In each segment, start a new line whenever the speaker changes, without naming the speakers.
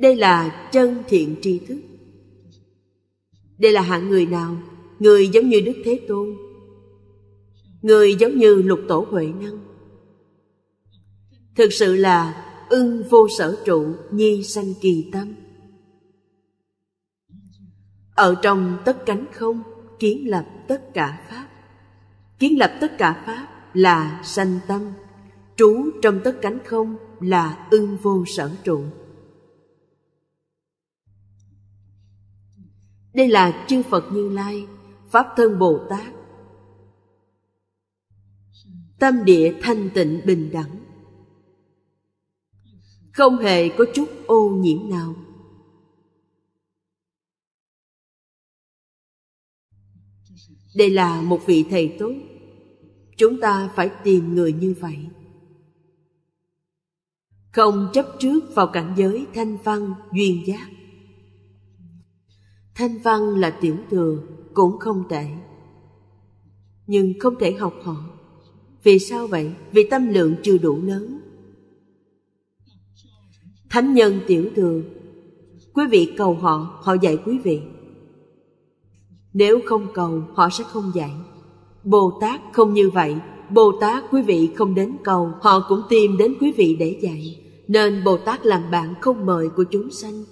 đây là chân thiện tri thức đây là hạng người nào người giống như đức thế tôn người giống như lục tổ huệ năng thực sự là ưng vô sở trụ nhi sanh kỳ tâm ở trong tất cánh không kiến lập tất cả pháp kiến lập tất cả pháp là sanh tâm trú trong tất cánh không là ưng vô sở trụ Đây là chư Phật Như Lai, Pháp Thân Bồ Tát. Tâm địa thanh tịnh bình đẳng. Không hề có chút ô nhiễm nào. Đây là một vị thầy tốt. Chúng ta phải tìm người như vậy. Không chấp trước vào cảnh giới thanh văn duyên giác thanh văn là tiểu thừa cũng không tệ nhưng không thể học họ vì sao vậy vì tâm lượng chưa đủ lớn thánh nhân tiểu thừa quý vị cầu họ họ dạy quý vị nếu không cầu họ sẽ không dạy bồ tát không như vậy bồ tát quý vị không đến cầu họ cũng tìm đến quý vị để dạy nên bồ tát làm bạn không mời của chúng sanh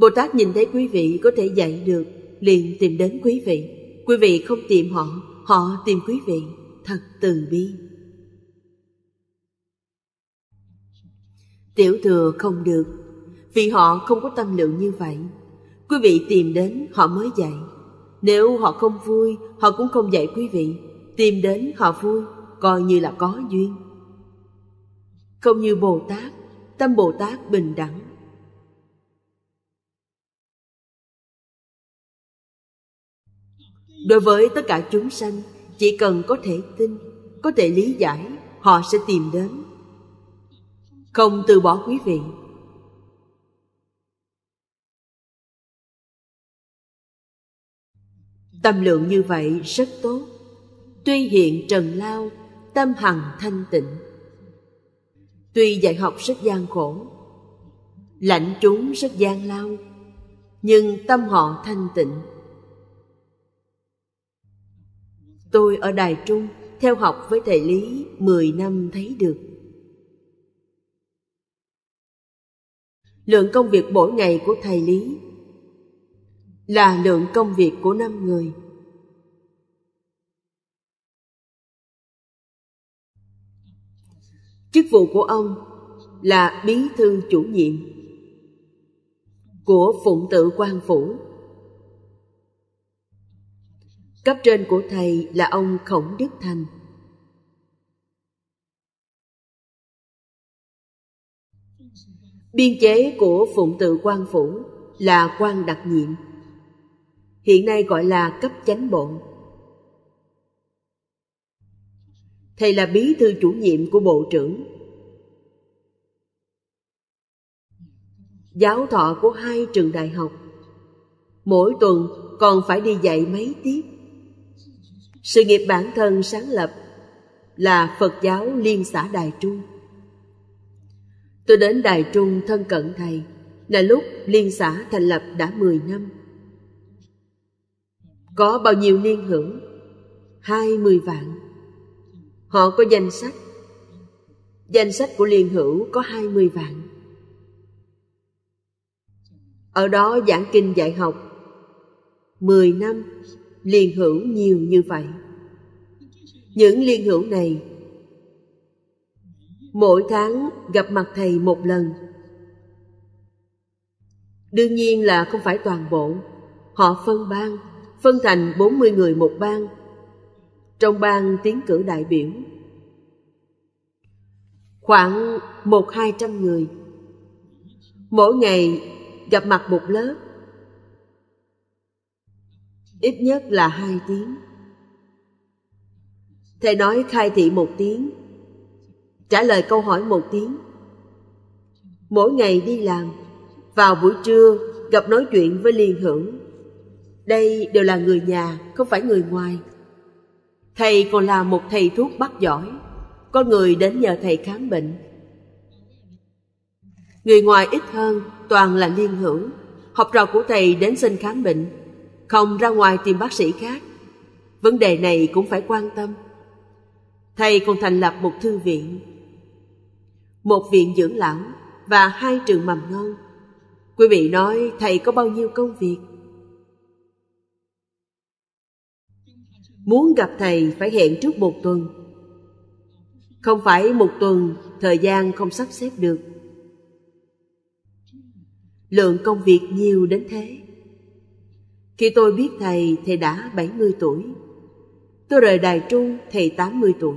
Bồ Tát nhìn thấy quý vị có thể dạy được, liền tìm đến quý vị. Quý vị không tìm họ, họ tìm quý vị, thật từ bi. Tiểu thừa không được, vì họ không có tâm lượng như vậy. Quý vị tìm đến họ mới dạy. Nếu họ không vui, họ cũng không dạy quý vị. Tìm đến họ vui, coi như là có duyên. Không như Bồ Tát, tâm Bồ Tát bình đẳng, đối với tất cả chúng sanh chỉ cần có thể tin có thể lý giải họ sẽ tìm đến không từ bỏ quý vị tâm lượng như vậy rất tốt tuy hiện trần lao tâm hằng thanh tịnh tuy dạy học rất gian khổ lãnh chúng rất gian lao nhưng tâm họ thanh tịnh Tôi ở Đài Trung theo học với thầy Lý 10 năm thấy được. Lượng công việc mỗi ngày của thầy Lý là lượng công việc của năm người. Chức vụ của ông là bí thư chủ nhiệm của Phụng tự quan phủ cấp trên của thầy là ông khổng đức thành biên chế của phụng tự quan phủ là quan đặc nhiệm hiện nay gọi là cấp chánh bộ thầy là bí thư chủ nhiệm của bộ trưởng giáo thọ của hai trường đại học mỗi tuần còn phải đi dạy mấy tiết sự nghiệp bản thân sáng lập là phật giáo liên xã đài trung tôi đến đài trung thân cận thầy là lúc liên xã thành lập đã 10 năm có bao nhiêu niên hữu hai mươi vạn họ có danh sách danh sách của liên hữu có hai mươi vạn ở đó giảng kinh dạy học mười năm liên hữu nhiều như vậy những liên hữu này mỗi tháng gặp mặt thầy một lần đương nhiên là không phải toàn bộ họ phân ban phân thành 40 người một ban trong ban tiến cử đại biểu khoảng một hai trăm người mỗi ngày gặp mặt một lớp ít nhất là hai tiếng thầy nói khai thị một tiếng trả lời câu hỏi một tiếng mỗi ngày đi làm vào buổi trưa gặp nói chuyện với liên hữu đây đều là người nhà không phải người ngoài thầy còn là một thầy thuốc bắt giỏi có người đến nhờ thầy khám bệnh người ngoài ít hơn toàn là liên hữu học trò của thầy đến xin khám bệnh không ra ngoài tìm bác sĩ khác vấn đề này cũng phải quan tâm thầy còn thành lập một thư viện một viện dưỡng lão và hai trường mầm non quý vị nói thầy có bao nhiêu công việc muốn gặp thầy phải hẹn trước một tuần không phải một tuần thời gian không sắp xếp được lượng công việc nhiều đến thế khi tôi biết Thầy, Thầy đã 70 tuổi. Tôi rời Đài Trung, Thầy 80 tuổi.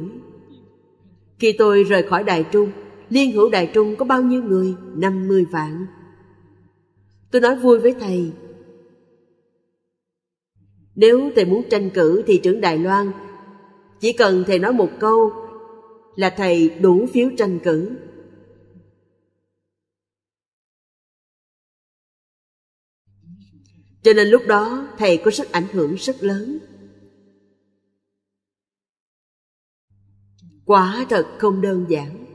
Khi tôi rời khỏi Đài Trung, liên hữu Đài Trung có bao nhiêu người? 50 vạn. Tôi nói vui với Thầy. Nếu Thầy muốn tranh cử thị trưởng Đài Loan, chỉ cần Thầy nói một câu là Thầy đủ phiếu tranh cử cho nên lúc đó thầy có sức ảnh hưởng rất lớn quả thật không đơn giản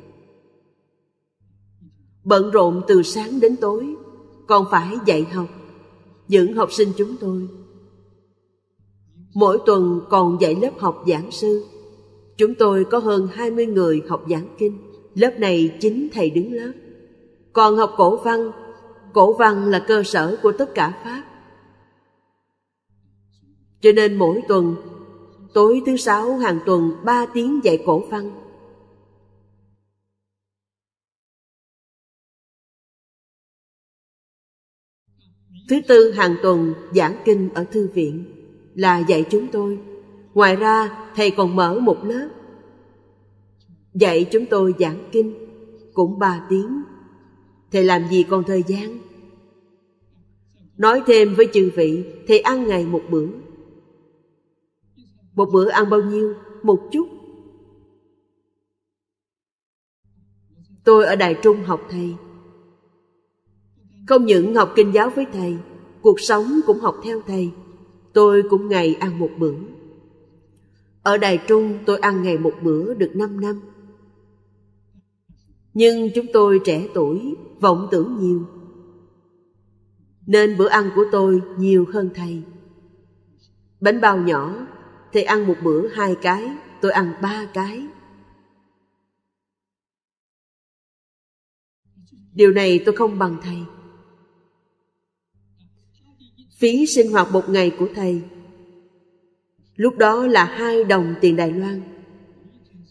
bận rộn từ sáng đến tối còn phải dạy học những học sinh chúng tôi mỗi tuần còn dạy lớp học giảng sư chúng tôi có hơn 20 người học giảng kinh lớp này chính thầy đứng lớp còn học cổ văn cổ văn là cơ sở của tất cả pháp cho nên mỗi tuần, tối thứ sáu hàng tuần 3 tiếng dạy cổ văn. Thứ tư hàng tuần giảng kinh ở thư viện là dạy chúng tôi. Ngoài ra, thầy còn mở một lớp dạy chúng tôi giảng kinh cũng 3 tiếng. Thầy làm gì còn thời gian? Nói thêm với chư vị, thầy ăn ngày một bữa một bữa ăn bao nhiêu một chút tôi ở đài trung học thầy không những học kinh giáo với thầy cuộc sống cũng học theo thầy tôi cũng ngày ăn một bữa ở đài trung tôi ăn ngày một bữa được 5 năm nhưng chúng tôi trẻ tuổi vọng tưởng nhiều nên bữa ăn của tôi nhiều hơn thầy bánh bao nhỏ thầy ăn một bữa hai cái tôi ăn ba cái điều này tôi không bằng thầy phí sinh hoạt một ngày của thầy lúc đó là hai đồng tiền đài loan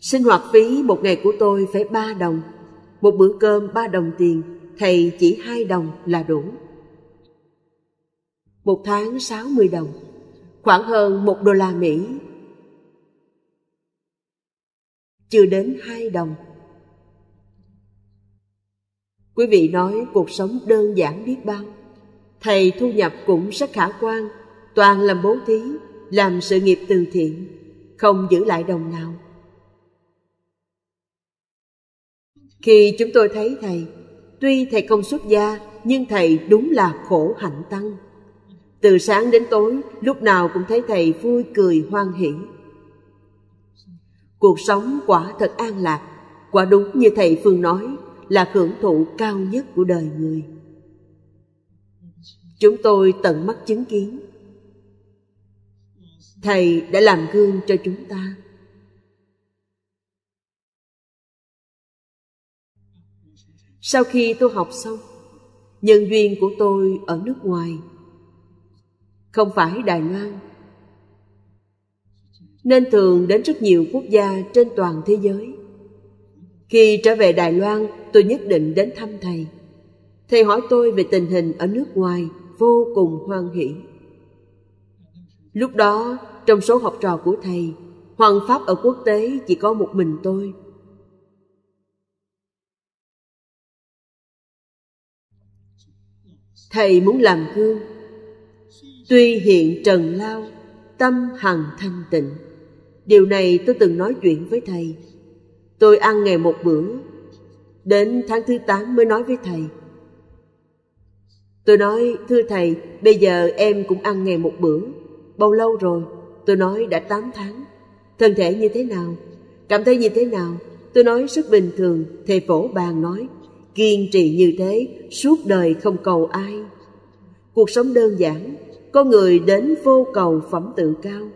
sinh hoạt phí một ngày của tôi phải ba đồng một bữa cơm ba đồng tiền thầy chỉ hai đồng là đủ một tháng sáu mươi đồng khoảng hơn một đô la Mỹ. Chưa đến hai đồng. Quý vị nói cuộc sống đơn giản biết bao. Thầy thu nhập cũng rất khả quan, toàn làm bố thí, làm sự nghiệp từ thiện, không giữ lại đồng nào. Khi chúng tôi thấy thầy, tuy thầy không xuất gia, nhưng thầy đúng là khổ hạnh tăng từ sáng đến tối lúc nào cũng thấy thầy vui cười hoan hỉ cuộc sống quả thật an lạc quả đúng như thầy phương nói là hưởng thụ cao nhất của đời người chúng tôi tận mắt chứng kiến thầy đã làm gương cho chúng ta sau khi tôi học xong nhân duyên của tôi ở nước ngoài không phải Đài Loan. Nên thường đến rất nhiều quốc gia trên toàn thế giới. Khi trở về Đài Loan, tôi nhất định đến thăm thầy. Thầy hỏi tôi về tình hình ở nước ngoài, vô cùng hoan hỷ. Lúc đó, trong số học trò của thầy, hoàng pháp ở quốc tế chỉ có một mình tôi. Thầy muốn làm gương tuy hiện trần lao tâm hằng thanh tịnh điều này tôi từng nói chuyện với thầy tôi ăn ngày một bữa đến tháng thứ tám mới nói với thầy tôi nói thưa thầy bây giờ em cũng ăn ngày một bữa bao lâu rồi tôi nói đã tám tháng thân thể như thế nào cảm thấy như thế nào tôi nói rất bình thường thầy phổ bàn nói kiên trì như thế suốt đời không cầu ai cuộc sống đơn giản con người đến vô cầu phẩm tự cao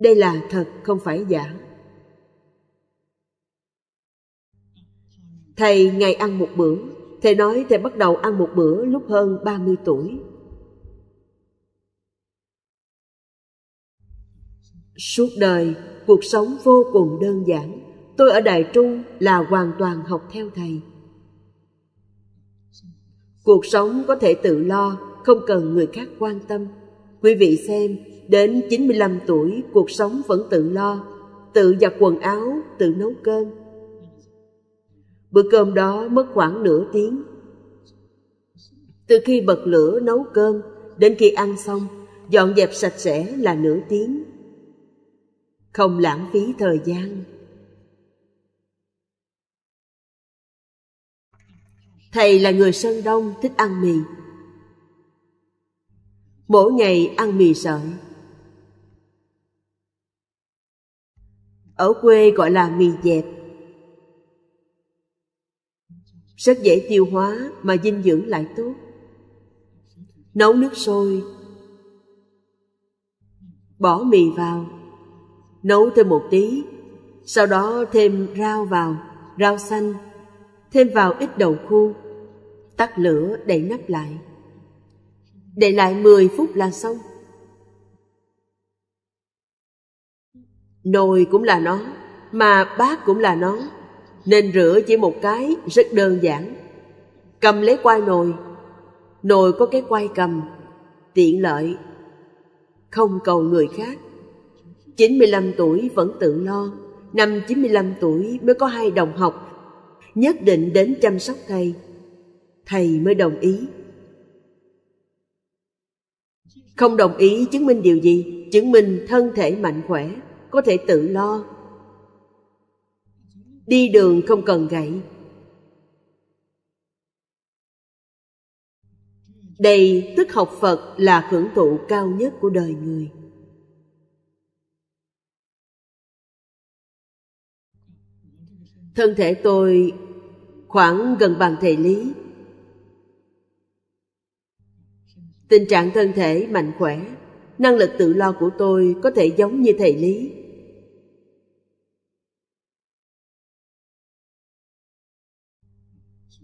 đây là thật không phải giả thầy ngày ăn một bữa thầy nói thầy bắt đầu ăn một bữa lúc hơn 30 tuổi suốt đời cuộc sống vô cùng đơn giản tôi ở đại trung là hoàn toàn học theo thầy Cuộc sống có thể tự lo, không cần người khác quan tâm. Quý vị xem, đến 95 tuổi cuộc sống vẫn tự lo, tự giặt quần áo, tự nấu cơm. Bữa cơm đó mất khoảng nửa tiếng. Từ khi bật lửa nấu cơm đến khi ăn xong, dọn dẹp sạch sẽ là nửa tiếng. Không lãng phí thời gian. Thầy là người Sơn Đông thích ăn mì. Mỗi ngày ăn mì sợi. Ở quê gọi là mì dẹp. Rất dễ tiêu hóa mà dinh dưỡng lại tốt. Nấu nước sôi. Bỏ mì vào. Nấu thêm một tí. Sau đó thêm rau vào, rau xanh. Thêm vào ít đầu khuôn tắt lửa đậy nắp lại để lại 10 phút là xong nồi cũng là nó mà bát cũng là nó nên rửa chỉ một cái rất đơn giản cầm lấy quai nồi nồi có cái quai cầm tiện lợi không cầu người khác 95 tuổi vẫn tự lo năm 95 tuổi mới có hai đồng học nhất định đến chăm sóc thầy thầy mới đồng ý không đồng ý chứng minh điều gì chứng minh thân thể mạnh khỏe có thể tự lo đi đường không cần gậy đây tức học phật là hưởng thụ cao nhất của đời người thân thể tôi khoảng gần bằng thể lý Tình trạng thân thể mạnh khỏe, năng lực tự lo của tôi có thể giống như thầy Lý.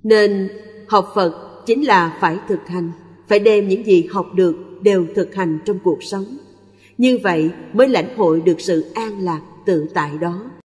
Nên học Phật chính là phải thực hành, phải đem những gì học được đều thực hành trong cuộc sống. Như vậy mới lãnh hội được sự an lạc tự tại đó.